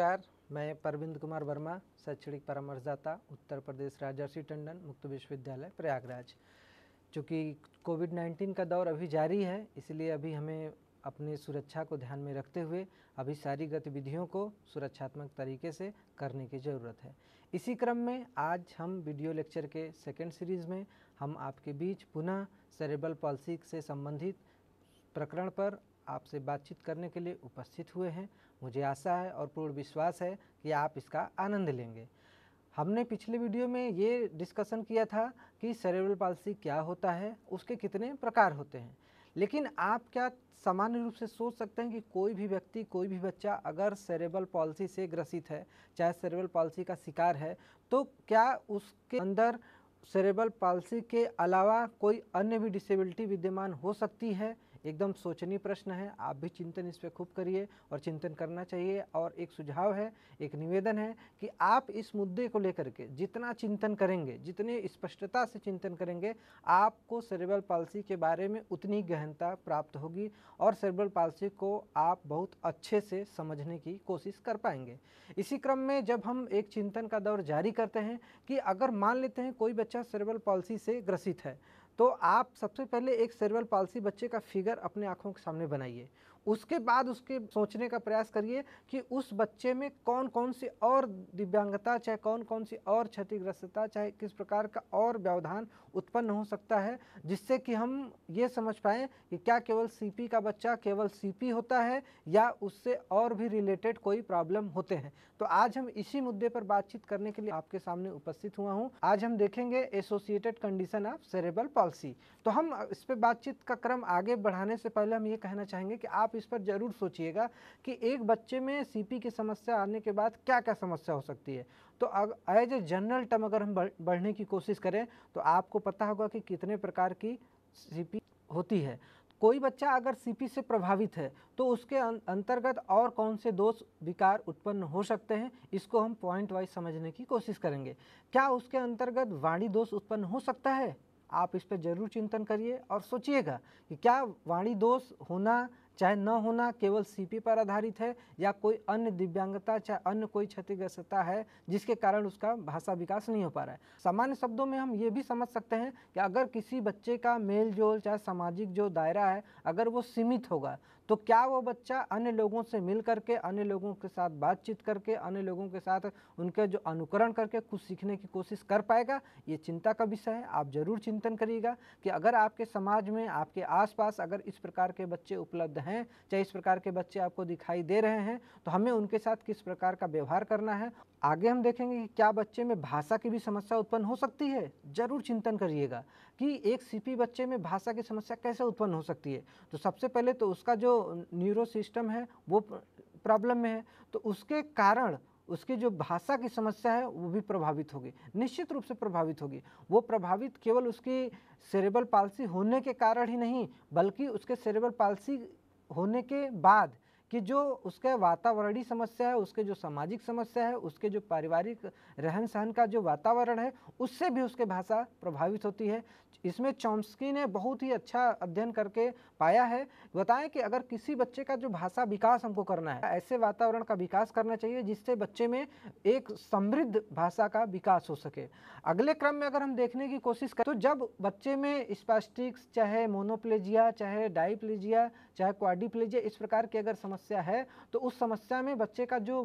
नमस्कार मैं परविंद कुमार वर्मा शैक्षणिक परामर्शदाता उत्तर प्रदेश राजर्षि टंडन मुक्त विश्वविद्यालय प्रयागराज चूँकि कोविड 19 का दौर अभी जारी है इसलिए अभी हमें अपनी सुरक्षा को ध्यान में रखते हुए अभी सारी गतिविधियों को सुरक्षात्मक तरीके से करने की ज़रूरत है इसी क्रम में आज हम वीडियो लेक्चर के सेकेंड सीरीज़ में हम आपके बीच पुनः सेरेबल पॉलिसी से संबंधित प्रकरण पर आपसे बातचीत करने के लिए उपस्थित हुए हैं मुझे आशा है और पूर्ण विश्वास है कि आप इसका आनंद लेंगे हमने पिछले वीडियो में ये डिस्कशन किया था कि सेरेब्रल पॉलिसी क्या होता है उसके कितने प्रकार होते हैं लेकिन आप क्या सामान्य रूप से सोच सकते हैं कि कोई भी व्यक्ति कोई भी बच्चा अगर सेरेबल पॉलिसी से ग्रसित है चाहे सेरेबल पॉलिसी का शिकार है तो क्या उसके अंदर सेरेबल पॉलिसी के अलावा कोई अन्य भी डिसेबिलिटी विद्यमान हो सकती है एकदम सोचनीय प्रश्न है आप भी चिंतन इस पर खूब करिए और चिंतन करना चाहिए और एक सुझाव है एक निवेदन है कि आप इस मुद्दे को लेकर के जितना चिंतन करेंगे जितने स्पष्टता से चिंतन करेंगे आपको सेरेबल पॉलिसी के बारे में उतनी गहनता प्राप्त होगी और सेरेबल पॉलिसी को आप बहुत अच्छे से समझने की कोशिश कर पाएंगे इसी क्रम में जब हम एक चिंतन का दौर जारी करते हैं कि अगर मान लेते हैं कोई बच्चा सेरेबल पॉलिसी से ग्रसित है तो आप सबसे पहले एक सेरवल पालसी बच्चे का फिगर अपने आँखों के सामने बनाइए उसके बाद उसके सोचने का प्रयास करिए कि उस बच्चे में कौन कौन सी और दिव्यांगता चाहे कौन कौन सी और क्षतिग्रस्तता चाहे किस प्रकार का और व्यवधान उत्पन्न हो सकता है जिससे कि हम ये समझ पाएँ कि क्या केवल सीपी का बच्चा केवल सी होता है या उससे और भी रिलेटेड कोई प्रॉब्लम होते हैं तो आज हम इसी मुद्दे पर बातचीत करने के लिए आपके सामने उपस्थित हुआ हूँ आज हम देखेंगे associated condition of cerebral palsy तो हम इस पर बातचीत का क्रम आगे बढ़ाने से पहले हम ये कहना चाहेंगे कि आप इस पर ज़रूर सोचिएगा कि एक बच्चे में सीपी की समस्या आने के बाद क्या क्या समस्या हो सकती है तो अब एज ए जनरल टर्म अगर हम बढ़ने की कोशिश करें तो आपको पता होगा कि कितने प्रकार की सीपी होती है कोई बच्चा अगर सीपी से प्रभावित है तो उसके अं, अंतर्गत और कौन से दोष विकार उत्पन्न हो सकते हैं इसको हम पॉइंट वाइज समझने की कोशिश करेंगे क्या उसके अंतर्गत वाणी दोष उत्पन्न हो सकता है आप इस पर जरूर चिंतन करिए और सोचिएगा कि क्या वाणी दोष होना चाहे न होना केवल सीपी पर आधारित है या कोई अन्य दिव्यांगता चाहे अन्य कोई क्षतिग्रस्तता है जिसके कारण उसका भाषा विकास नहीं हो पा रहा है सामान्य शब्दों में हम ये भी समझ सकते हैं कि अगर किसी बच्चे का मेल जोल चाहे सामाजिक जो दायरा है अगर वो सीमित होगा तो क्या वो बच्चा अन्य लोगों से मिल करके अन्य लोगों के साथ बातचीत करके अन्य लोगों के साथ उनके जो अनुकरण करके कुछ सीखने की कोशिश कर पाएगा ये चिंता का विषय है आप ज़रूर चिंतन करिएगा कि अगर आपके समाज में आपके आसपास अगर इस प्रकार के बच्चे उपलब्ध हैं चाहे इस प्रकार के बच्चे आपको दिखाई दे रहे हैं तो हमें उनके साथ किस प्रकार का व्यवहार करना है आगे हम देखेंगे कि क्या बच्चे में भाषा की भी समस्या उत्पन्न हो सकती है ज़रूर चिंतन करिएगा कि एक सीपी बच्चे में भाषा की समस्या कैसे उत्पन्न हो सकती है तो सबसे पहले तो उसका जो न्यूरो सिस्टम है वो प्रॉब्लम में है तो उसके कारण उसकी जो भाषा की समस्या है वो भी प्रभावित होगी निश्चित रूप से प्रभावित होगी वो प्रभावित केवल उसकी सेरेबल पालसी होने के कारण ही नहीं बल्कि उसके सेरेबल पालसी होने के बाद कि जो उसके वातावरणीय समस्या है उसके जो सामाजिक समस्या है उसके जो पारिवारिक रहन सहन का जो वातावरण है उससे भी उसके भाषा प्रभावित होती है इसमें चॉम्स्की ने बहुत ही अच्छा अध्ययन करके पाया है बताएं कि अगर किसी बच्चे का जो भाषा विकास हमको करना है ऐसे वातावरण का विकास करना चाहिए जिससे बच्चे में एक समृद्ध भाषा का विकास हो सके अगले क्रम में अगर हम देखने की कोशिश करें तो जब बच्चे में स्पास्टिक्स चाहे मोनोप्लेजिया चाहे डाइप्लेजिया चाहे क्वाडिप्लेजिया इस प्रकार की अगर समस्या है तो उस समस्या में बच्चे का जो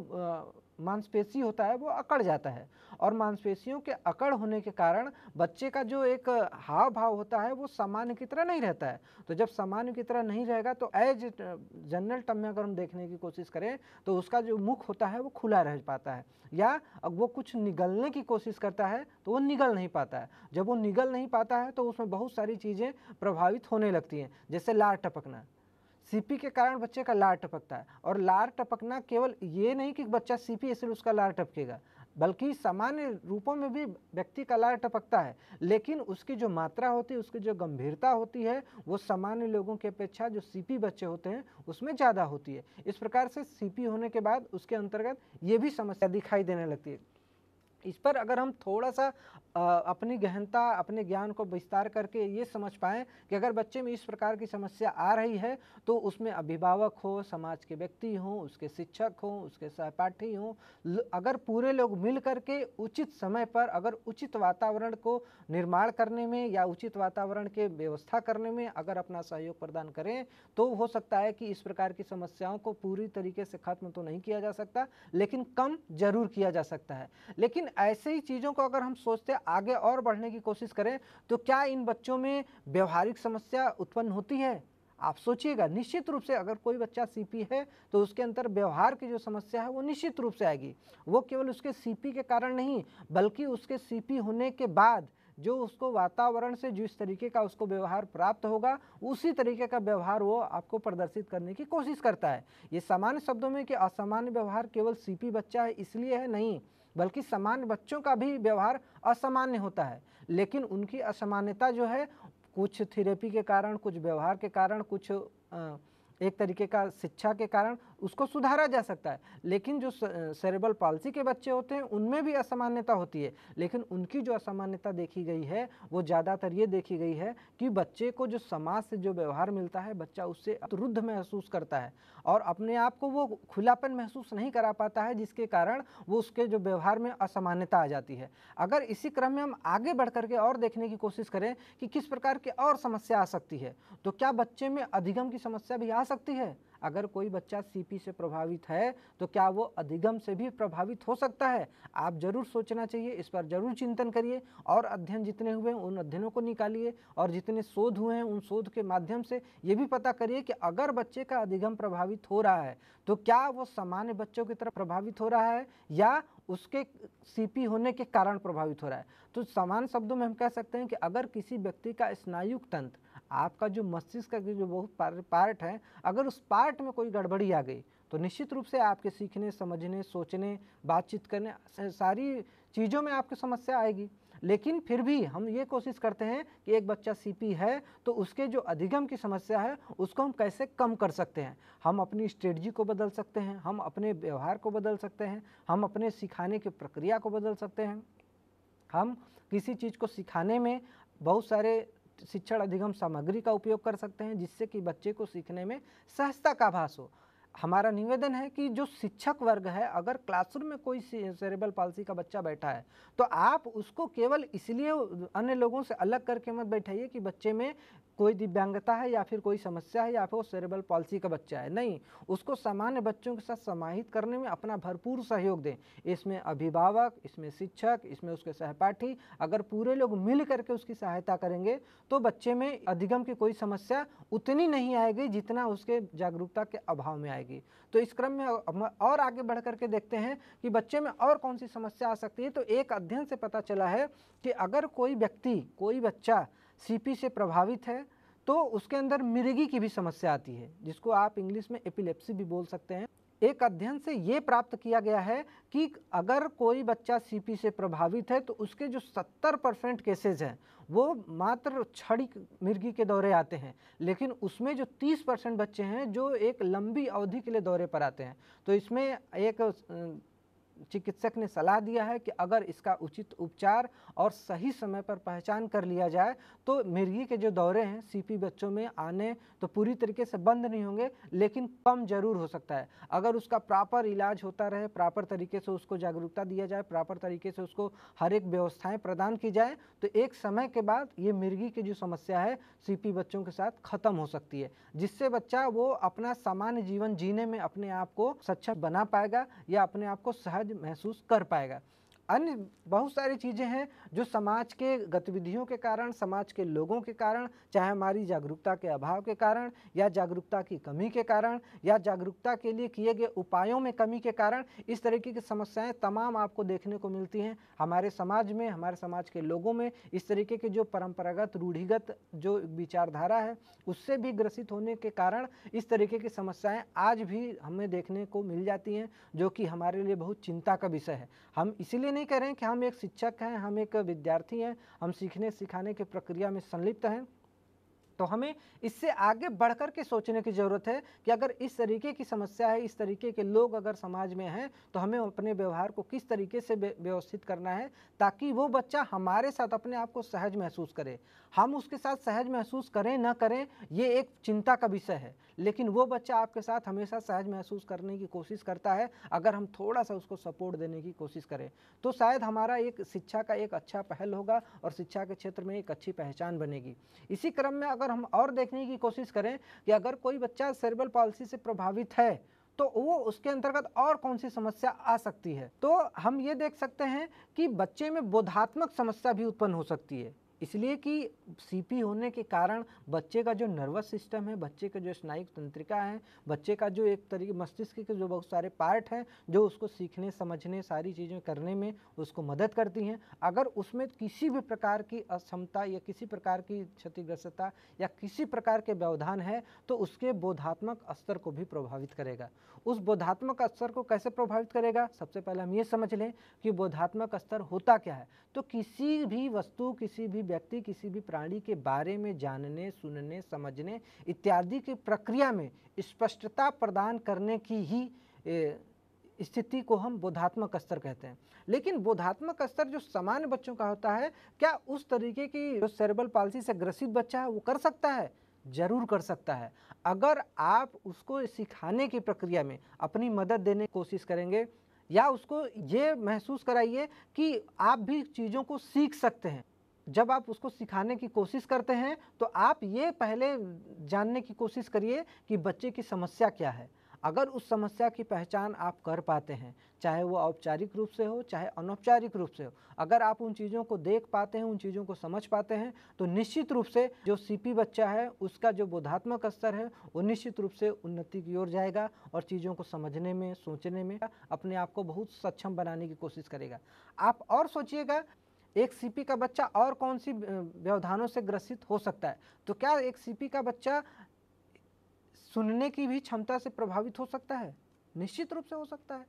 मांसपेशी होता है वो अकड़ जाता है और मांसपेशियों के अकड़ होने के कारण बच्चे का जो एक हाव भाव होता है वो सामान्य की तरह नहीं रहता है तो जब सामान्य की तरह नहीं रहेगा तो एज जनरल टर्म में अगर हम देखने की कोशिश करें तो उसका जो मुख होता है वो खुला रह पाता है या वो कुछ निगलने की कोशिश करता है तो वो निगल नहीं पाता है जब वो निगल नहीं पाता है तो उसमें बहुत सारी चीज़ें प्रभावित होने लगती हैं जैसे लार टपकना सीपी के कारण बच्चे का लार टपकता है और लार टपकना केवल ये नहीं कि बच्चा सीपी इसलिए उसका लार टपकेगा बल्कि सामान्य रूपों में भी व्यक्ति का लार टपकता है लेकिन उसकी जो मात्रा होती है उसकी जो गंभीरता होती है वो सामान्य लोगों की अपेक्षा जो सीपी बच्चे होते हैं उसमें ज़्यादा होती है इस प्रकार से सीपी होने के बाद उसके अंतर्गत ये भी समस्या दिखाई देने लगती है इस पर अगर हम थोड़ा सा अपनी गहनता अपने ज्ञान को विस्तार करके ये समझ पाएँ कि अगर बच्चे में इस प्रकार की समस्या आ रही है तो उसमें अभिभावक हो समाज के व्यक्ति हों उसके शिक्षक हों उसके सहपाठी हों अगर पूरे लोग मिल करके उचित समय पर अगर उचित वातावरण को निर्माण करने में या उचित वातावरण के व्यवस्था करने में अगर अपना सहयोग प्रदान करें तो हो सकता है कि इस प्रकार की समस्याओं को पूरी तरीके से खत्म तो नहीं किया जा सकता लेकिन कम जरूर किया जा सकता है लेकिन ऐसे ही चीज़ों को अगर हम सोचते आगे और बढ़ने की कोशिश करें तो क्या इन बच्चों में व्यवहारिक समस्या उत्पन्न होती है आप सोचिएगा निश्चित रूप से अगर कोई बच्चा सीपी है तो उसके अंदर व्यवहार की जो समस्या है वो निश्चित रूप से आएगी वो केवल उसके सीपी के कारण नहीं बल्कि उसके सीपी होने के बाद जो उसको वातावरण से जिस तरीके का उसको व्यवहार प्राप्त होगा उसी तरीके का व्यवहार वो आपको प्रदर्शित करने की कोशिश करता है ये सामान्य शब्दों में कि असामान्य व्यवहार केवल सीपी बच्चा है इसलिए है नहीं बल्कि सामान्य बच्चों का भी व्यवहार असामान्य होता है लेकिन उनकी असामान्यता जो है कुछ थेरेपी के कारण कुछ व्यवहार के कारण कुछ एक तरीके का शिक्षा के कारण उसको सुधारा जा सकता है लेकिन जो सेरेबल पालसी के बच्चे होते हैं उनमें भी असामान्यता होती है लेकिन उनकी जो असामान्यता देखी गई है वो ज़्यादातर ये देखी गई है कि बच्चे को जो समाज से जो व्यवहार मिलता है बच्चा उससे रुद्ध महसूस करता है और अपने आप को वो खुलापन महसूस नहीं करा पाता है जिसके कारण वो उसके जो व्यवहार में असामान्यता आ जाती है अगर इसी क्रम में हम आगे बढ़ करके और देखने की कोशिश करें कि किस प्रकार की और समस्या आ सकती है तो क्या बच्चे में अधिगम की समस्या भी आ सकती है अगर कोई बच्चा सीपी से प्रभावित है तो क्या वो अधिगम से भी प्रभावित हो सकता है आप जरूर सोचना चाहिए इस पर जरूर चिंतन करिए और अध्ययन जितने हुए हैं उन अध्ययनों को निकालिए और जितने शोध हुए हैं उन शोध के माध्यम से ये भी पता करिए कि अगर बच्चे का अधिगम प्रभावित हो रहा है तो क्या वो सामान्य बच्चों की तरह प्रभावित हो रहा है या उसके सीपी होने के कारण प्रभावित हो रहा है तो समान शब्दों में हम कह सकते हैं कि अगर किसी व्यक्ति का स्नायुक तंत्र आपका जो मस्तिष्क का जो बहुत पार्ट है अगर उस पार्ट में कोई गड़बड़ी आ गई तो निश्चित रूप से आपके सीखने समझने सोचने बातचीत करने सारी चीज़ों में आपको समस्या आएगी लेकिन फिर भी हम ये कोशिश करते हैं कि एक बच्चा सीपी है तो उसके जो अधिगम की समस्या है उसको हम कैसे कम कर सकते हैं हम अपनी स्ट्रेटजी को बदल सकते हैं हम अपने व्यवहार को बदल सकते हैं हम अपने सिखाने की प्रक्रिया को बदल सकते हैं हम किसी चीज़ को सिखाने में बहुत सारे शिक्षण अधिगम सामग्री का उपयोग कर सकते हैं जिससे कि बच्चे को सीखने में सहजता का भास हो हमारा निवेदन है कि जो शिक्षक वर्ग है अगर क्लासरूम में कोई सेरेबल पॉलिसी का बच्चा बैठा है तो आप उसको केवल इसलिए अन्य लोगों से अलग करके मत बैठाइए कि बच्चे में कोई दिव्यांगता है या फिर कोई समस्या है या फिर वो सेरेबल पॉलिसी का बच्चा है नहीं उसको सामान्य बच्चों के साथ समाहित करने में अपना भरपूर सहयोग दें इसमें अभिभावक इसमें शिक्षक इसमें उसके सहपाठी अगर पूरे लोग मिल करके उसकी सहायता करेंगे तो बच्चे में अधिगम की कोई समस्या उतनी नहीं आएगी जितना उसके जागरूकता के अभाव में आएगी तो इस क्रम में और आगे बढ़ करके देखते हैं कि बच्चे में और कौन सी समस्या आ सकती है तो एक अध्ययन से पता चला है कि अगर कोई व्यक्ति कोई बच्चा सीपी से प्रभावित है तो उसके अंदर मिर्गी की भी समस्या आती है जिसको आप इंग्लिश में एपिलेप्सी भी बोल सकते हैं एक अध्ययन से ये प्राप्त किया गया है कि अगर कोई बच्चा सीपी से प्रभावित है तो उसके जो 70 परसेंट केसेज हैं वो मात्र छड़ी मिर्गी के दौरे आते हैं लेकिन उसमें जो 30 परसेंट बच्चे हैं जो एक लंबी अवधि के लिए दौरे पर आते हैं तो इसमें एक चिकित्सक ने सलाह दिया है कि अगर इसका उचित उपचार और सही समय पर पहचान कर लिया जाए तो मिर्गी के जो दौरे हैं सीपी बच्चों में आने तो पूरी तरीके से बंद नहीं होंगे लेकिन कम जरूर हो सकता है अगर उसका प्रॉपर इलाज होता रहे प्रॉपर तरीके से उसको जागरूकता दिया जाए प्रॉपर तरीके से उसको हर एक व्यवस्थाएँ प्रदान की जाए तो एक समय के बाद ये मिर्गी की जो समस्या है सी बच्चों के साथ ख़त्म हो सकती है जिससे बच्चा वो अपना सामान्य जीवन जीने में अपने आप को सक्षम बना पाएगा या अपने आप को सहज सहज महसूस कर पाएगा अन्य बहुत सारी चीज़ें हैं जो समाज के गतिविधियों के कारण समाज के लोगों के कारण चाहे हमारी जागरूकता के अभाव के कारण या जागरूकता की कमी के कारण या जागरूकता के लिए किए गए उपायों में कमी के कारण इस तरीके की समस्याएं तमाम आपको देखने को मिलती हैं हमारे समाज में हमारे समाज के लोगों में इस तरीके के जो परम्परागत रूढ़िगत जो विचारधारा है उससे भी ग्रसित होने के कारण इस तरीके की समस्याएँ आज भी हमें देखने को मिल जाती हैं जो कि हमारे लिए बहुत चिंता का विषय है हम इसीलिए नहीं नहीं कह रहे हैं कि हम एक शिक्षक हैं हम एक विद्यार्थी हैं हम सीखने सिखाने की प्रक्रिया में संलिप्त हैं तो हमें इससे आगे बढ़कर के सोचने की ज़रूरत है कि अगर इस तरीके की समस्या है इस तरीके के लोग अगर समाज में हैं तो हमें अपने व्यवहार को किस तरीके से व्यवस्थित करना है ताकि वो बच्चा हमारे साथ अपने आप को सहज महसूस करे हम उसके साथ सहज महसूस करें ना करें ये एक चिंता का विषय है लेकिन वो बच्चा आपके साथ हमेशा सहज महसूस करने की कोशिश करता है अगर हम थोड़ा सा उसको सपोर्ट देने की कोशिश करें तो शायद हमारा एक शिक्षा का एक अच्छा पहल होगा और शिक्षा के क्षेत्र में एक अच्छी पहचान बनेगी इसी क्रम में अगर हम और देखने की कोशिश करें कि अगर कोई बच्चा सेरबल पॉलिसी से प्रभावित है तो वो उसके अंतर्गत और कौन सी समस्या आ सकती है तो हम ये देख सकते हैं कि बच्चे में बोधात्मक समस्या भी उत्पन्न हो सकती है इसलिए कि सीपी होने के कारण बच्चे का जो नर्वस सिस्टम है बच्चे का जो स्नायिक तंत्रिका है बच्चे का जो एक तरीके मस्तिष्क के जो बहुत सारे पार्ट हैं जो उसको सीखने समझने सारी चीज़ें करने में उसको मदद करती हैं अगर उसमें किसी भी प्रकार की असमता या किसी प्रकार की क्षतिग्रस्तता या किसी प्रकार के व्यवधान है तो उसके बोधात्मक स्तर को भी प्रभावित करेगा उस बोधात्मक स्तर को कैसे प्रभावित करेगा सबसे पहले हम ये समझ लें कि बोधात्मक स्तर होता क्या है तो किसी भी वस्तु किसी भी व्यक्ति किसी भी प्राणी के बारे में जानने सुनने समझने इत्यादि की प्रक्रिया में स्पष्टता प्रदान करने की ही ए, स्थिति को हम बोधात्मक स्तर कहते हैं लेकिन बोधात्मक स्तर जो सामान्य बच्चों का होता है क्या उस तरीके की जो सेरेबल पालसी से ग्रसित बच्चा है वो कर सकता है जरूर कर सकता है अगर आप उसको सिखाने की प्रक्रिया में अपनी मदद देने की कोशिश करेंगे या उसको ये महसूस कराइए कि आप भी चीज़ों को सीख सकते हैं जब आप उसको सिखाने की कोशिश करते हैं तो आप ये पहले जानने की कोशिश करिए कि बच्चे की समस्या क्या है अगर उस समस्या की पहचान आप कर पाते हैं चाहे वो औपचारिक रूप से हो चाहे अनौपचारिक रूप से हो अगर आप उन चीज़ों को देख पाते हैं उन चीज़ों को समझ पाते हैं तो निश्चित रूप से जो सीपी बच्चा है उसका जो बोधात्मक स्तर है वो निश्चित रूप से उन्नति की ओर जाएगा और चीज़ों को समझने में सोचने में अपने आप को बहुत सक्षम बनाने की कोशिश करेगा आप और सोचिएगा एक सीपी का बच्चा और कौन सी व्यवधानों से ग्रसित हो सकता है तो क्या एक सीपी का बच्चा सुनने की भी क्षमता से प्रभावित हो सकता है निश्चित रूप से हो सकता है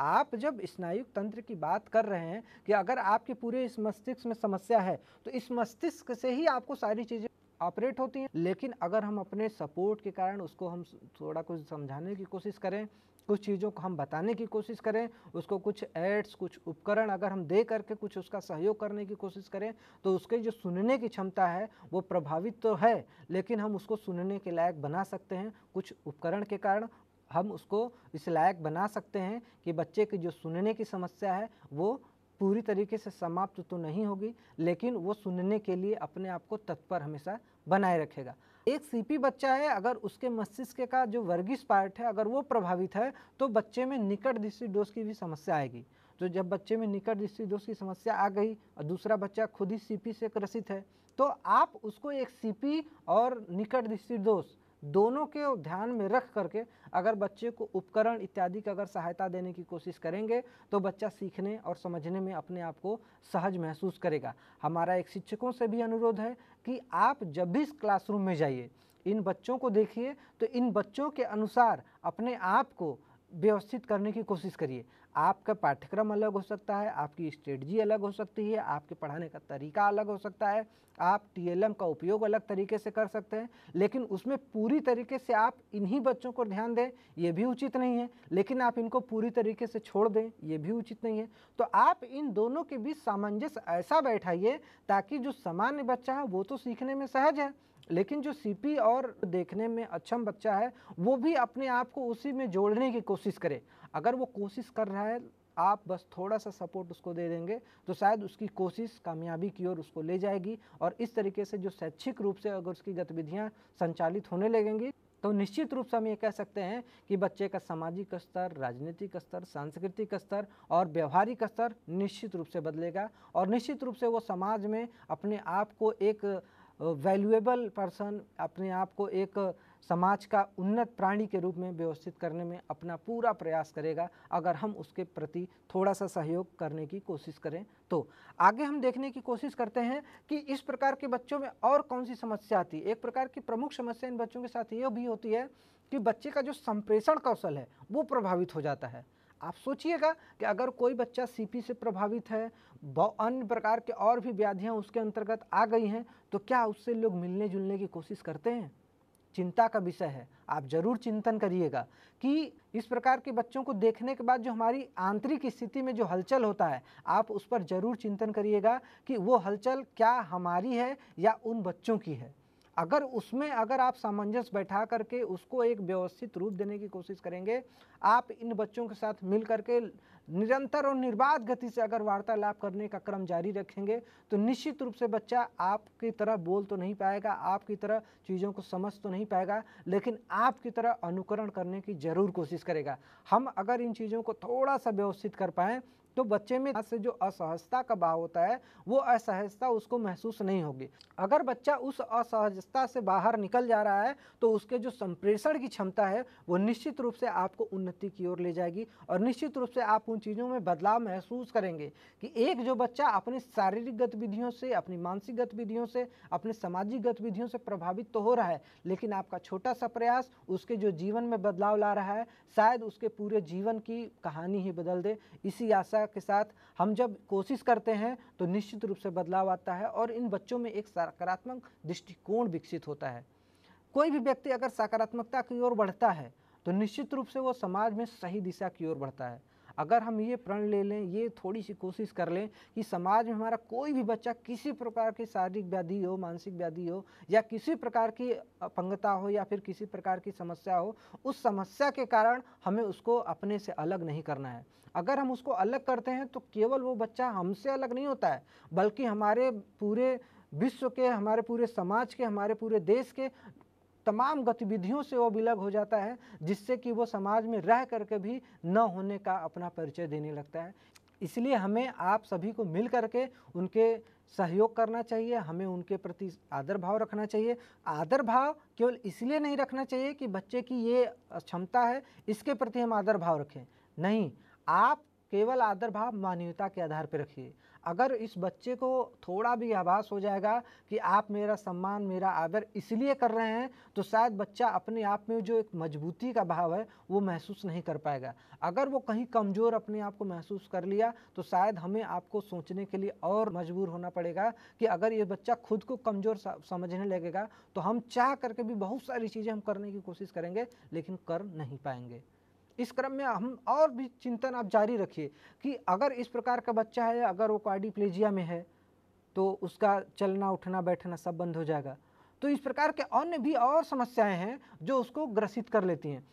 आप जब स्नायु तंत्र की बात कर रहे हैं कि अगर आपके पूरे इस मस्तिष्क में समस्या है तो इस मस्तिष्क से ही आपको सारी चीज़ें ऑपरेट होती हैं लेकिन अगर हम अपने सपोर्ट के कारण उसको हम थोड़ा कुछ समझाने की कोशिश करें कुछ चीज़ों को हम बताने की कोशिश करें उसको कुछ एड्स कुछ उपकरण अगर हम दे करके कुछ उसका सहयोग करने की कोशिश करें तो उसके जो सुनने की क्षमता है वो प्रभावित तो है लेकिन हम उसको सुनने के लायक बना सकते हैं कुछ उपकरण के कारण हम उसको इस लायक बना सकते हैं कि बच्चे की जो सुनने की समस्या है वो पूरी तरीके से समाप्त तो नहीं होगी लेकिन वो सुनने के लिए अपने आप को तत्पर हमेशा बनाए रखेगा एक सीपी बच्चा है अगर उसके मस्तिष्क का जो वर्गीस पार्ट है अगर वो प्रभावित है तो बच्चे में निकट दृष्टि दोष की भी समस्या आएगी तो जब बच्चे में निकट दृष्टि दोष की समस्या आ गई और दूसरा बच्चा खुद ही सीपी से ग्रसित है तो आप उसको एक सीपी और निकट दृष्टि दोष दोनों के ध्यान में रख करके अगर बच्चे को उपकरण इत्यादि का अगर सहायता देने की कोशिश करेंगे तो बच्चा सीखने और समझने में अपने आप को सहज महसूस करेगा हमारा एक शिक्षकों से भी अनुरोध है कि आप जब भी क्लासरूम में जाइए इन बच्चों को देखिए तो इन बच्चों के अनुसार अपने आप को व्यवस्थित करने की कोशिश करिए आपका पाठ्यक्रम अलग हो सकता है आपकी स्ट्रेटजी अलग हो सकती है आपके पढ़ाने का तरीका अलग हो सकता है आप टीएलएम का उपयोग अलग तरीके से कर सकते हैं लेकिन उसमें पूरी तरीके से आप इन्हीं बच्चों को ध्यान दें ये भी उचित नहीं है लेकिन आप इनको पूरी तरीके से छोड़ दें ये भी उचित नहीं है तो आप इन दोनों के बीच सामंजस्य ऐसा बैठाइए ताकि जो सामान्य बच्चा है वो तो सीखने में सहज है लेकिन जो सीपी और देखने में अक्षम बच्चा है वो भी अपने आप को उसी में जोड़ने की कोशिश करे अगर वो कोशिश कर रहा है आप बस थोड़ा सा सपोर्ट उसको दे देंगे तो शायद उसकी कोशिश कामयाबी की ओर उसको ले जाएगी और इस तरीके से जो शैक्षिक रूप से अगर उसकी गतिविधियाँ संचालित होने लगेंगी तो निश्चित रूप से हम ये कह सकते हैं कि बच्चे का सामाजिक स्तर राजनीतिक स्तर सांस्कृतिक स्तर और व्यवहारिक स्तर निश्चित रूप से बदलेगा और निश्चित रूप से वो समाज में अपने आप को एक वैल्यूएबल पर्सन अपने आप को एक समाज का उन्नत प्राणी के रूप में व्यवस्थित करने में अपना पूरा प्रयास करेगा अगर हम उसके प्रति थोड़ा सा सहयोग करने की कोशिश करें तो आगे हम देखने की कोशिश करते हैं कि इस प्रकार के बच्चों में और कौन सी समस्या आती है एक प्रकार की प्रमुख समस्या इन बच्चों के साथ ये भी होती है कि बच्चे का जो संप्रेषण कौशल है वो प्रभावित हो जाता है आप सोचिएगा कि अगर कोई बच्चा सीपी से प्रभावित है अन्य प्रकार के और भी व्याधियाँ उसके अंतर्गत आ गई हैं तो क्या उससे लोग मिलने जुलने की कोशिश करते हैं चिंता का विषय है आप ज़रूर चिंतन करिएगा कि इस प्रकार के बच्चों को देखने के बाद जो हमारी आंतरिक स्थिति में जो हलचल होता है आप उस पर ज़रूर चिंतन करिएगा कि वो हलचल क्या हमारी है या उन बच्चों की है अगर उसमें अगर आप सामंजस्य बैठा करके उसको एक व्यवस्थित रूप देने की कोशिश करेंगे आप इन बच्चों के साथ मिल करके निरंतर और निर्बाध गति से अगर वार्तालाप करने का क्रम जारी रखेंगे तो निश्चित रूप से बच्चा आपकी तरह बोल तो नहीं पाएगा आपकी तरह चीज़ों को समझ तो नहीं पाएगा लेकिन आपकी तरह अनुकरण करने की ज़रूर कोशिश करेगा हम अगर इन चीज़ों को थोड़ा सा व्यवस्थित कर पाएँ तो बच्चे में से जो असहजता का भाव होता है वो असहजता उसको महसूस नहीं होगी अगर बच्चा उस असहजता से बाहर निकल जा रहा है तो उसके जो संप्रेषण की क्षमता है वो निश्चित रूप से आपको उन्नति की ओर ले जाएगी और निश्चित रूप से आप उन चीज़ों में बदलाव महसूस करेंगे कि एक जो बच्चा अपनी शारीरिक गतिविधियों से अपनी मानसिक गतिविधियों से अपने सामाजिक गतिविधियों से प्रभावित तो हो रहा है लेकिन आपका छोटा सा प्रयास उसके जो जीवन में बदलाव ला रहा है शायद उसके पूरे जीवन की कहानी ही बदल दे इसी आशा के साथ हम जब कोशिश करते हैं तो निश्चित रूप से बदलाव आता है और इन बच्चों में एक सकारात्मक दृष्टिकोण विकसित होता है कोई भी व्यक्ति अगर सकारात्मकता की ओर बढ़ता है तो निश्चित रूप से वो समाज में सही दिशा की ओर बढ़ता है अगर हम ये प्रण ले लें ये थोड़ी सी कोशिश कर लें कि समाज में हमारा कोई भी बच्चा किसी प्रकार की शारीरिक व्याधि हो मानसिक व्याधि हो या किसी प्रकार की अपंगता हो या फिर किसी प्रकार की समस्या हो उस समस्या के कारण हमें उसको अपने से अलग नहीं करना है अगर हम उसको अलग करते हैं तो केवल वो बच्चा हमसे अलग नहीं होता है बल्कि हमारे पूरे विश्व के हमारे पूरे समाज के हमारे पूरे देश के तमाम गतिविधियों से वो विलग हो जाता है जिससे कि वो समाज में रह करके भी न होने का अपना परिचय देने लगता है इसलिए हमें आप सभी को मिल करके उनके सहयोग करना चाहिए हमें उनके प्रति आदर भाव रखना चाहिए आदर भाव केवल इसलिए नहीं रखना चाहिए कि बच्चे की ये क्षमता है इसके प्रति हम आदर भाव रखें नहीं आप केवल आदर भाव मानवीयता के आधार पर रखिए अगर इस बच्चे को थोड़ा भी आभास हो जाएगा कि आप मेरा सम्मान मेरा आदर इसलिए कर रहे हैं तो शायद बच्चा अपने आप में जो एक मजबूती का भाव है वो महसूस नहीं कर पाएगा अगर वो कहीं कमज़ोर अपने आप को महसूस कर लिया तो शायद हमें आपको सोचने के लिए और मजबूर होना पड़ेगा कि अगर ये बच्चा खुद को कमज़ोर समझने लगेगा तो हम चाह करके भी बहुत सारी चीज़ें हम करने की कोशिश करेंगे लेकिन कर नहीं पाएंगे इस क्रम में हम और भी चिंतन आप जारी रखिए कि अगर इस प्रकार का बच्चा है अगर वो कार्डिप्लेजिया में है तो उसका चलना उठना बैठना सब बंद हो जाएगा तो इस प्रकार के अन्य भी और समस्याएं हैं जो उसको ग्रसित कर लेती हैं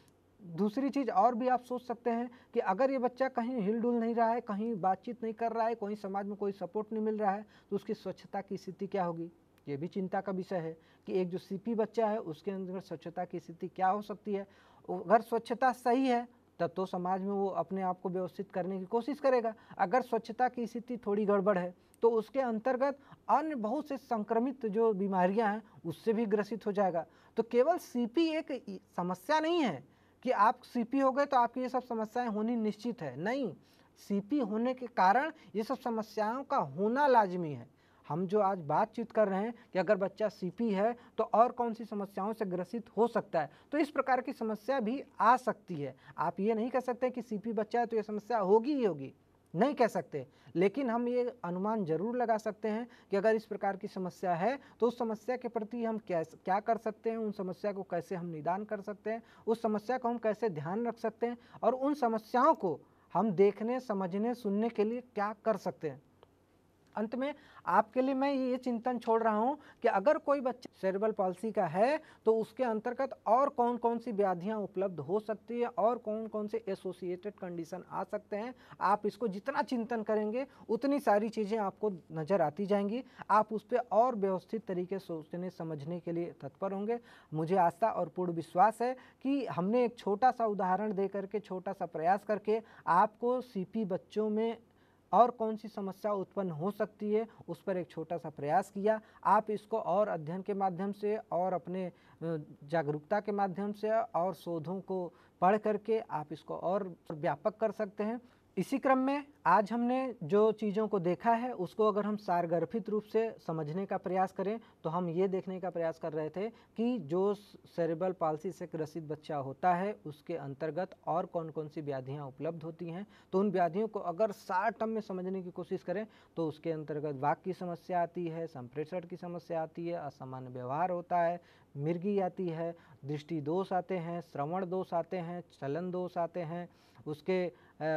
दूसरी चीज़ और भी आप सोच सकते हैं कि अगर ये बच्चा कहीं हिलडुल नहीं रहा है कहीं बातचीत नहीं कर रहा है कोई समाज में कोई सपोर्ट नहीं मिल रहा है तो उसकी स्वच्छता की स्थिति क्या होगी ये भी चिंता का विषय है कि एक जो सीपी बच्चा है उसके अंदर स्वच्छता की स्थिति क्या हो सकती है अगर स्वच्छता सही है तब तो समाज में वो अपने आप को व्यवस्थित करने की कोशिश करेगा अगर स्वच्छता की स्थिति थोड़ी गड़बड़ है तो उसके अंतर्गत अन्य बहुत से संक्रमित जो बीमारियां हैं उससे भी ग्रसित हो जाएगा तो केवल सीपी एक समस्या नहीं है कि आप सीपी हो गए तो आपकी ये सब समस्याएं होनी निश्चित है नहीं सीपी होने के कारण ये सब समस्याओं का होना लाजमी है हम जो आज बातचीत कर रहे हैं कि अगर बच्चा सीपी है तो और कौन सी समस्याओं से ग्रसित हो सकता है तो इस प्रकार की समस्या भी आ सकती है आप ये नहीं कह सकते कि सीपी बच्चा है तो ये समस्या होगी ही होगी नहीं कह सकते लेकिन हम ये अनुमान जरूर लगा सकते हैं कि अगर इस प्रकार की समस्या है तो उस समस्या के प्रति हम क्या क्या कर सकते हैं उन समस्या को कैसे हम निदान कर सकते हैं उस समस्या को हम कैसे ध्यान रख सकते हैं और उन समस्याओं को हम देखने समझने सुनने के लिए क्या कर सकते हैं अंत में आपके लिए मैं ये चिंतन छोड़ रहा हूँ कि अगर कोई बच्चा सेरेबल पॉलिसी का है तो उसके अंतर्गत और कौन कौन सी व्याधियाँ उपलब्ध हो सकती है और कौन कौन से एसोसिएटेड कंडीशन आ सकते हैं आप इसको जितना चिंतन करेंगे उतनी सारी चीज़ें आपको नज़र आती जाएंगी आप उस पर और व्यवस्थित तरीके सोचने समझने के लिए तत्पर होंगे मुझे आस्था और पूर्ण विश्वास है कि हमने एक छोटा सा उदाहरण दे करके छोटा सा प्रयास करके आपको सीपी बच्चों में और कौन सी समस्या उत्पन्न हो सकती है उस पर एक छोटा सा प्रयास किया आप इसको और अध्ययन के माध्यम से और अपने जागरूकता के माध्यम से और शोधों को पढ़ करके आप इसको और व्यापक कर सकते हैं इसी क्रम में आज हमने जो चीज़ों को देखा है उसको अगर हम सारगर्भित रूप से समझने का प्रयास करें तो हम ये देखने का प्रयास कर रहे थे कि जो सेरेबल पालसी से ग्रसित बच्चा होता है उसके अंतर्गत और कौन कौन सी व्याधियाँ उपलब्ध होती हैं तो उन व्याधियों को अगर सार टर्म में समझने की कोशिश करें तो उसके अंतर्गत वाक की समस्या आती है संप्रेषण की समस्या आती है असामान्य व्यवहार होता है मिर्गी आती है दृष्टि दोष आते हैं श्रवण दोष आते हैं चलन दोष आते हैं उसके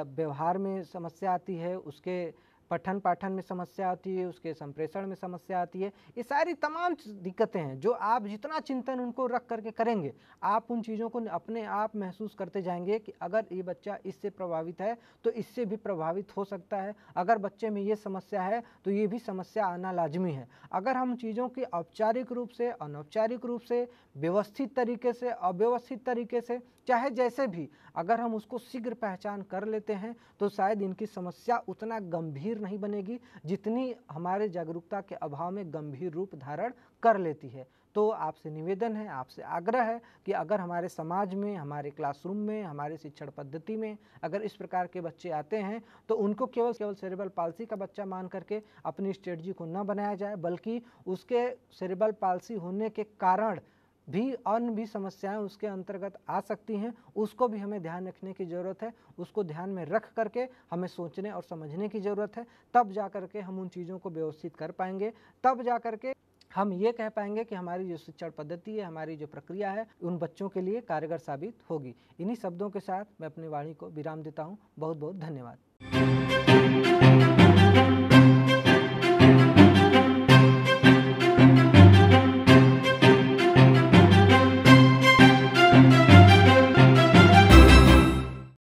व्यवहार में समस्या आती है उसके पठन पाठन में समस्या आती है उसके संप्रेषण में समस्या आती है ये सारी तमाम दिक्कतें हैं जो आप जितना चिंतन उनको रख करके करेंगे आप उन चीज़ों को अपने आप महसूस करते जाएंगे कि अगर ये बच्चा इससे प्रभावित है तो इससे भी प्रभावित हो सकता है अगर बच्चे में ये समस्या है तो ये भी समस्या आना लाजमी है अगर हम चीज़ों की औपचारिक रूप से अनौपचारिक रूप से व्यवस्थित तरीके से अव्यवस्थित तरीके से चाहे जैसे भी अगर हम उसको शीघ्र पहचान कर लेते हैं तो शायद इनकी समस्या उतना गंभीर नहीं बनेगी जितनी हमारे जागरूकता के अभाव में गंभीर रूप धारण कर लेती है तो आपसे निवेदन है आपसे आग्रह है कि अगर हमारे समाज में हमारे क्लासरूम में हमारे शिक्षण पद्धति में अगर इस प्रकार के बच्चे आते हैं तो उनको केवल केवल सेरेबल पालसी का बच्चा मान करके अपनी स्ट्रेटजी को न बनाया जाए बल्कि उसके सेरेबल पालसी होने के कारण भी अन्य भी समस्याएं उसके अंतर्गत आ सकती हैं उसको भी हमें ध्यान रखने की ज़रूरत है उसको ध्यान में रख करके हमें सोचने और समझने की ज़रूरत है तब जा कर के हम उन चीज़ों को व्यवस्थित कर पाएंगे तब जा कर के हम ये कह पाएंगे कि हमारी जो शिक्षण पद्धति है हमारी जो प्रक्रिया है उन बच्चों के लिए कारगर साबित होगी इन्हीं शब्दों के साथ मैं अपनी वाणी को विराम देता हूँ बहुत बहुत धन्यवाद